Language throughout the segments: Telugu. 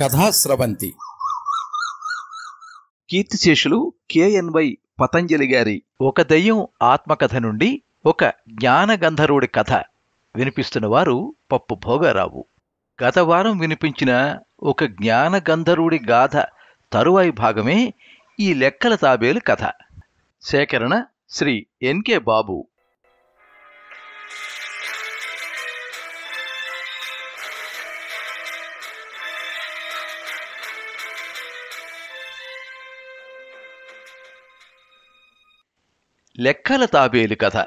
కథాశ్రవంతి కీర్తిశేషులు కేఎన్వై పతంజలి గారి ఒక దయ్యం ఆత్మకథ నుండి ఒక జ్ఞానగంధర్వుడి కథ వినిపిస్తున్న వారు పప్పు భోగారావు గత వారం వినిపించిన ఒక జ్ఞానగంధర్వుడి గాథ తరువాయి భాగమే ఈ లెక్కల తాబేలు కథ సేకరణ శ్రీ ఎన్కే బాబు లెక్కల తాబేలు కథ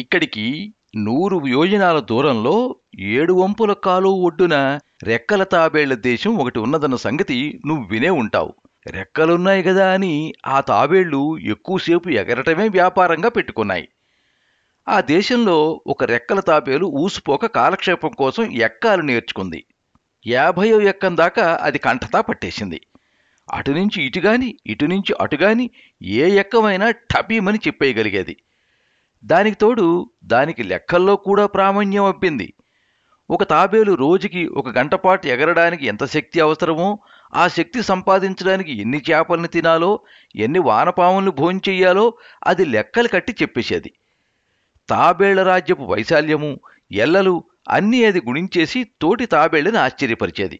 ఇక్కడికి నూరు యోజనాల దూరంలో ఏడు వంపుల కాలు ఒడ్డున రెక్కల తాబేళ్ల దేశం ఒకటి ఉన్నదన్న సంగతి నువ్వు వినే ఉంటావు రెక్కలున్నాయి కదా అని ఆ తాబేళ్లు ఎక్కువసేపు ఎగరటమే వ్యాపారంగా పెట్టుకున్నాయి ఆ దేశంలో ఒక రెక్కల తాబేలు ఊసిపోక కాలక్షేపం కోసం ఎక్కాలు నేర్చుకుంది యాభయో ఎక్కం దాకా అది కంఠతా పట్టేసింది అటు నుంచి ఇటు గాని ఇటు నుంచి అటు ఏ ఎక్కమైనా ఠపీమని చెప్పేయగలిగేది దానికి తోడు దానికి లెక్కల్లో కూడా ప్రామాణ్యం అప్పింది ఒక తాబేలు రోజుకి ఒక గంటపాటు ఎగరడానికి ఎంత శక్తి అవసరమో ఆ శక్తి సంపాదించడానికి ఎన్ని చేపల్ని తినాలో ఎన్ని వానపాములను భోంచెయ్యాలో అది లెక్కలు కట్టి చెప్పేసేది తాబేళ్ల రాజ్యపు వైశాల్యము ఎల్లలు అన్నీ అది గుణించేసి తోటి తాబేళ్ళని ఆశ్చర్యపరిచేది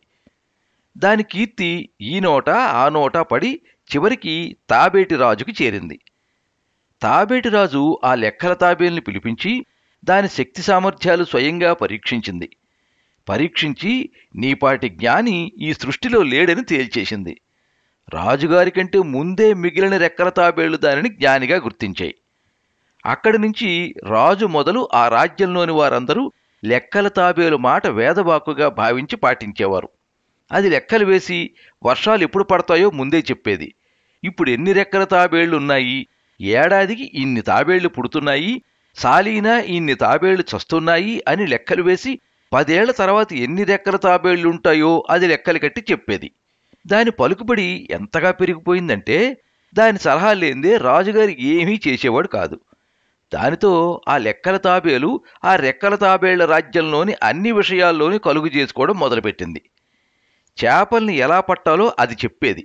దాని కీర్తి ఈ నోట ఆ నోట పడి చివరికి తాబేటి రాజుకి చేరింది తాబేటి రాజు ఆ లెక్కల తాబేల్ని పిలిపించి దాని శక్తి సామర్థ్యాలు స్వయంగా పరీక్షించింది పరీక్షించి నీపాటి జ్ఞాని ఈ సృష్టిలో లేడని తేల్చేసింది రాజుగారి కంటే ముందే మిగిలిన రెక్కల తాబేళ్లు దానిని జ్ఞానిగా గుర్తించాయి అక్కడి నుంచి రాజు మొదలు ఆ రాజ్యంలోని వారందరూ లెక్కల తాబేలు మాట వేదవాకుగా భావించి పాటించేవారు అది రెక్కలు వేసి వర్షాలు ఎప్పుడు పడతాయో ముందే చెప్పేది ఇప్పుడు ఎన్ని రెక్కల తాబేళ్లు ఉన్నాయి ఏడాదికి ఇన్ని తాబేళ్లు పుడుతున్నాయి సాలీనా ఇన్ని తాబేళ్లు చస్తున్నాయి అని లెక్కలు వేసి పదేళ్ల తర్వాత ఎన్ని రెక్కల తాబేళ్లుంటాయో అది లెక్కలు కట్టి చెప్పేది దాని పలుకుబడి ఎంతగా పెరిగిపోయిందంటే దాని సలహా లేనిదే రాజుగారు ఏమీ చేసేవాడు కాదు దానితో ఆ లెక్కల తాబేలు ఆ రెక్కల తాబేళ్ల రాజ్యంలోని అన్ని విషయాల్లోని కలుగు చేసుకోవడం మొదలుపెట్టింది చేపల్ని ఎలా పట్టాలో అది చెప్పేది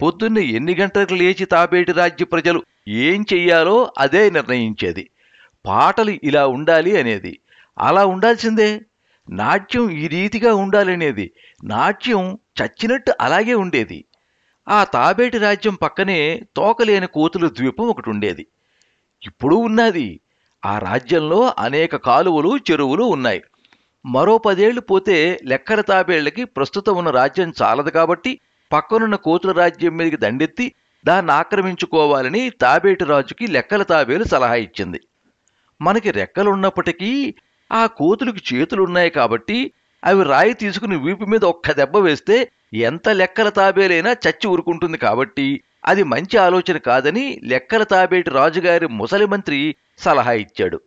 పొద్దున్న ఎన్ని గంటలకు లేచి తాబేటి రాజ్య ప్రజలు ఏం చెయ్యాలో అదే నిర్ణయించేది పాటలు ఇలా ఉండాలి అనేది అలా ఉండాల్సిందే నాట్యం ఈ రీతిగా ఉండాలనేది నాట్యం చచ్చినట్టు అలాగే ఉండేది ఆ తాబేటి రాజ్యం పక్కనే తోకలేని కోతుల ద్వీపం ఒకటి ఉండేది ఇప్పుడు ఉన్నది ఆ రాజ్యంలో అనేక కాలువలు చెరువులు ఉన్నాయి మరో పదేళ్లు పోతే లెక్కల తాబేళ్లకి ప్రస్తుతం ఉన్న రాజ్యం చాలదు కాబట్టి పక్కనున్న కోతుల రాజ్యం మీదకి దండెత్తి దాన్ని ఆక్రమించుకోవాలని తాబేటి రాజుకి లెక్కల తాబేలు సలహా ఇచ్చింది మనకి రెక్కలున్నప్పటికీ ఆ కోతులకి చేతులున్నాయి కాబట్టి అవి రాయి తీసుకుని వీపు మీద ఒక్క దెబ్బ వేస్తే ఎంత లెక్కల తాబేలైనా చచ్చి ఊరుకుంటుంది కాబట్టి అది మంచి ఆలోచన కాదని లెక్కల తాబేటి రాజుగారి ముసలి మంత్రి సలహా ఇచ్చాడు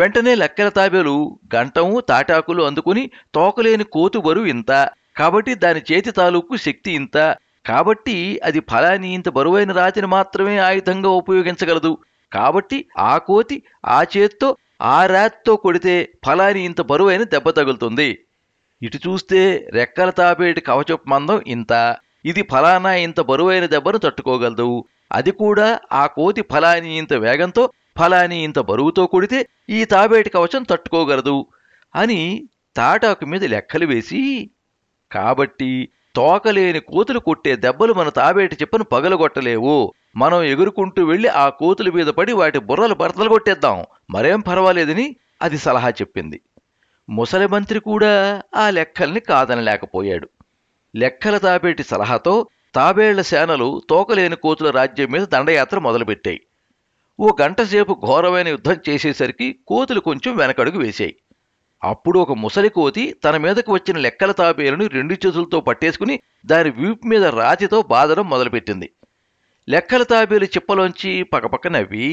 వెంటనే లక్కెల తాబేలు గంటము తాటాకులు అందుకుని తోకలేని కోతు బరువు ఇంత కాబట్టి దాని చేతి తాలూకు శక్తి ఇంత కాబట్టి అది ఫలాన్ని ఇంత బరువైన రాతిని మాత్రమే ఆయుధంగా ఉపయోగించగలదు కాబట్టి ఆ కోతి ఆ చేత్తో ఆ రాతితో కొడితే ఫలాని ఇంత బరువైన దెబ్బ తగులుతుంది ఇటు చూస్తే రెక్కల తాపేటి కవచపు మందం ఇంత ఇది ఫలానా ఇంత బరువైన దెబ్బను తట్టుకోగలదు అది కూడా ఆ కోతి ఫలాని ఇంత వేగంతో ఫలాని ఇంత బరువుతో కొడితే ఈ తాబేటి కవచం తట్టుకోగలదు అని తాటాకు మీద లెక్కలు వేసి కాబట్టి తోకలేని కోతులు కొట్టే దెబ్బలు మన తాబేటి చెప్పను పగలగొట్టలేవు మనం ఎగురుకుంటూ వెళ్ళి ఆ కోతుల మీద పడి వాటి బుర్రలు బరతలు కొట్టేద్దాం మరేం పర్వాలేదని అది సలహా చెప్పింది ముసలి మంత్రి కూడా ఆ లెక్కల్ని కాదనలేకపోయాడు లెక్కల తాబేటి సలహాతో తాబేళ్ల సేనలు తోకలేని కోతుల రాజ్యం మీద దండయాత్ర మొదలుపెట్టాయి ఓ గంటసేపు ఘోరమైన యుద్ధం చేసేసరికి కోతులు కొంచెం వెనకడుగు వేశాయి అప్పుడు ఒక ముసలి కోతి తన మీదకు వచ్చిన లెక్కల తాబేలును రెండు చేతులతో పట్టేసుకుని దాని వీపు మీద రాతితో బాధడం మొదలుపెట్టింది లెక్కల తాబేలు చిప్పలోంచి పక్కపక్క నవ్వి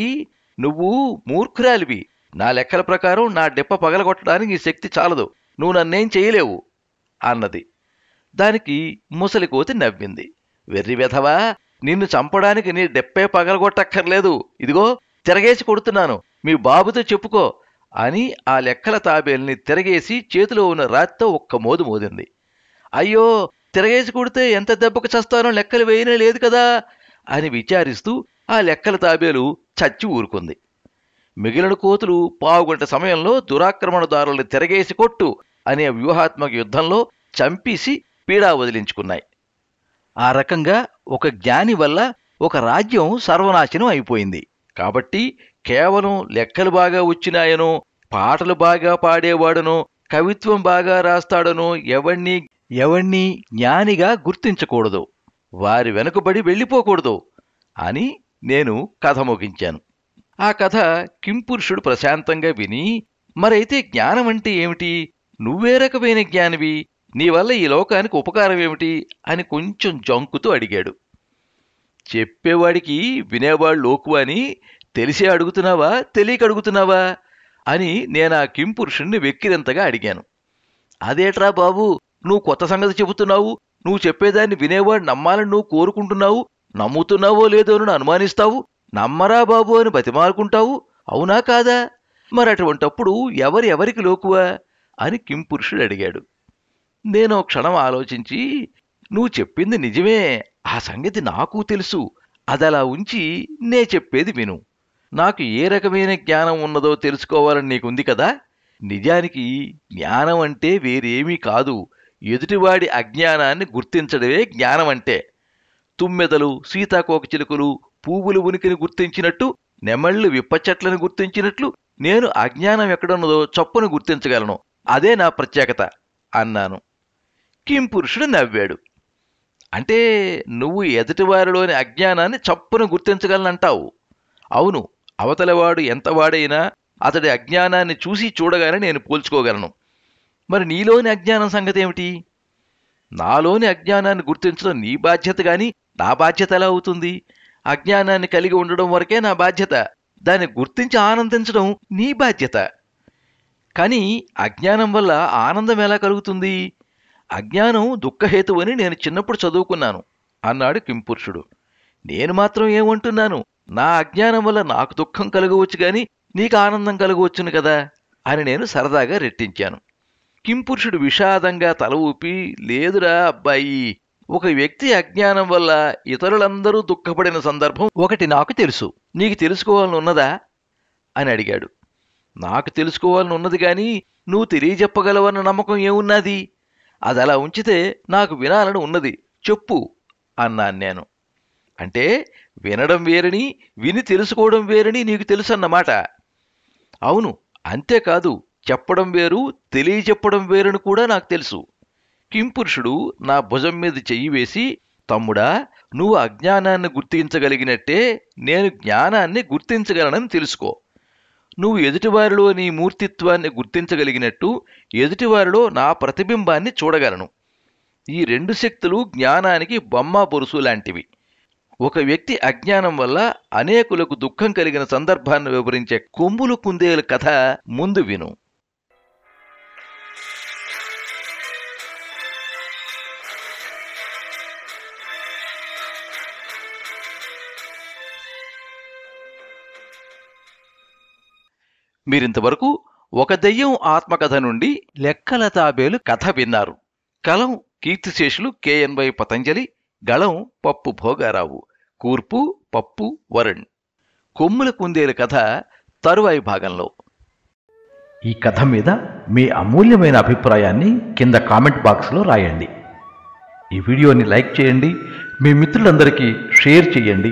నువ్వు మూర్ఖురాలివి నా లెక్కల ప్రకారం నా డిప్ప పగలగొట్టడానికి ఈ శక్తి చాలదు నువ్వు నన్నేం చేయలేవు అన్నది దానికి ముసలి కోతి నవ్వింది వెర్రి వెధవా నిన్ను చంపడానికి నీ డెప్పే పగలగొట్టక్కర్లేదు ఇదిగో తిరగేసి కొడుతున్నాను మీ బాబుతో చెప్పుకో అని ఆ లెక్కల తాబేల్ని తిరగేసి చేతిలో ఉన్న రాతితో ఒక్క మోదు మోదింది అయ్యో తిరగేసి కొడితే ఎంత దెబ్బకు చస్తానో లెక్కలు వేయనే లేదు కదా అని విచారిస్తూ ఆ లెక్కల తాబేలు చచ్చి ఊరుకుంది మిగిలిన కోతులు పావుగంట సమయంలో దురాక్రమణదారుల్ని తిరగేసి కొట్టు అనే వ్యూహాత్మక యుద్ధంలో చంపేసి పీడా వదిలించుకున్నాయి ఆ రకంగా ఒక జ్ఞాని వల్ల ఒక రాజ్యం సర్వనాశనం అయిపోయింది కాబట్టి కేవలం లెక్కలు బాగా వచ్చినాయనో పాటలు బాగా పాడేవాడనో కవిత్వం బాగా రాస్తాడనో ఎవణ్ణి ఎవణ్ణి జ్ఞానిగా గుర్తించకూడదు వారి వెనుకబడి వెళ్ళిపోకూడదు అని నేను కథ ముగించాను ఆ కథ కింపురుషుడు ప్రశాంతంగా విని మరైతే జ్ఞానమంటే ఏమిటి నువ్వే రకమైన జ్ఞానివి నీ వల్ల ఈ లోకానికి ఉపకారం ఏమిటి అని కొంచెం జంకుతూ అడిగాడు చెప్పేవాడికి వినేవాడు లోకు అని తెలిసే అడుగుతున్నావా తెలియక అడుగుతున్నావా అని నేను ఆ కింపురుషుణ్ణి వెక్కిరింతగా అడిగాను అదేట్రా బాబు నువ్వు కొత్త సంగతి చెబుతున్నావు నువ్వు చెప్పేదాన్ని వినేవాడు నమ్మాలని నువ్వు కోరుకుంటున్నావు నమ్ముతున్నావో లేదో అని అనుమానిస్తావు నమ్మరా బాబు అని బతిమాలుకుంటావు అవునా కాదా మరి అటువంటప్పుడు ఎవరి ఎవరికి లోకువా అని కింపురుషుడు అడిగాడు నేను క్షణం ఆలోచించి నువ్వు చెప్పింది నిజమే ఆ సంగతి నాకు తెలుసు అదలా ఉంచి నే చెప్పేది విను నాకు ఏ రకమైన జ్ఞానం ఉన్నదో తెలుసుకోవాలని నీకుంది కదా నిజానికి జ్ఞానం అంటే వేరేమీ కాదు ఎదుటివాడి అజ్ఞానాన్ని గుర్తించడమే జ్ఞానం అంటే తుమ్మెదలు సీతాకోకచిలుకలు పువ్వుల ఉనికిని గుర్తించినట్టు నెమళ్ళు విప్పచెట్లను గుర్తించినట్లు నేను అజ్ఞానం ఎక్కడున్నదో చప్పును గుర్తించగలను అదే నా ప్రత్యేకత అన్నాను పురుషుడు నవ్వాడు అంటే నువ్వు ఎదుటివారిలోని అజ్ఞానాన్ని చప్పును గుర్తించగలనంటావు అవును అవతలవాడు ఎంతవాడైనా అతడి అజ్ఞానాన్ని చూసి చూడగానే నేను పోల్చుకోగలను మరి నీలోని అజ్ఞానం సంగతి ఏమిటి నాలోని అజ్ఞానాన్ని గుర్తించడం నీ బాధ్యత కానీ నా బాధ్యత ఎలా అవుతుంది అజ్ఞానాన్ని కలిగి ఉండడం వరకే నా బాధ్యత దాన్ని గుర్తించి ఆనందించడం నీ బాధ్యత కానీ అజ్ఞానం వల్ల ఆనందం ఎలా కలుగుతుంది అజ్ఞానం దుఃఖహేతువని నేను చిన్నప్పుడు చదువుకున్నాను అన్నాడు కింపురుషుడు నేను మాత్రం ఏమంటున్నాను నా అజ్ఞానం వల్ల నాకు దుఃఖం కలగవచ్చు గాని నీకు ఆనందం కలగవచ్చును కదా అని నేను సరదాగా రెట్టించాను కింపురుషుడు విషాదంగా తల ఊపి లేదురా అబ్బాయి ఒక వ్యక్తి అజ్ఞానం వల్ల ఇతరులందరూ దుఃఖపడిన సందర్భం ఒకటి నాకు తెలుసు నీకు తెలుసుకోవాలనున్నదా అని అడిగాడు నాకు తెలుసుకోవాలనున్నది కానీ నువ్వు తెలియజెప్పగలవన్న నమ్మకం ఏమున్నది అది అలా ఉంచితే నాకు వినాలని ఉన్నది చెప్పు అన్నాను నేను అంటే వినడం వేరని విని తెలుసుకోవడం వేరని నీకు తెలుసన్నమాట అవును అంతేకాదు చెప్పడం వేరు తెలియచెప్పడం వేరని కూడా నాకు తెలుసు కింపురుషుడు నా భుజం మీద చెయ్యి వేసి తమ్ముడా నువ్వు అజ్ఞానాన్ని గుర్తించగలిగినట్టే నేను జ్ఞానాన్ని గుర్తించగలనని తెలుసుకో నువ్వు ఎదుటివారిలో నీ మూర్తిత్వాన్ని గుర్తించగలిగినట్టు ఎదుటివారిలో నా ప్రతిబింబాన్ని చూడగలను ఈ రెండు శక్తులు జ్ఞానానికి బొమ్మ బొరుసు లాంటివి ఒక వ్యక్తి అజ్ఞానం వల్ల అనేకులకు దుఃఖం కలిగిన సందర్భాన్ని వివరించే కొమ్ములు కుందేలు కథ ముందు విను మీరింతవరకు ఒక దెయ్యం ఆత్మకథ నుండి లెక్కల తాబేలు కథ విన్నారు కలం కీర్తిశేషులు కేఎన్వై పతంజలి గళం పప్పు భోగారావు కూర్పు పప్పు వరుణ్ కొమ్ముల కుందేలు కథ తరువాయి భాగంలో ఈ కథ మీద మీ అమూల్యమైన అభిప్రాయాన్ని కింద కామెంట్ బాక్స్లో రాయండి ఈ వీడియోని లైక్ చేయండి మీ మిత్రులందరికీ షేర్ చేయండి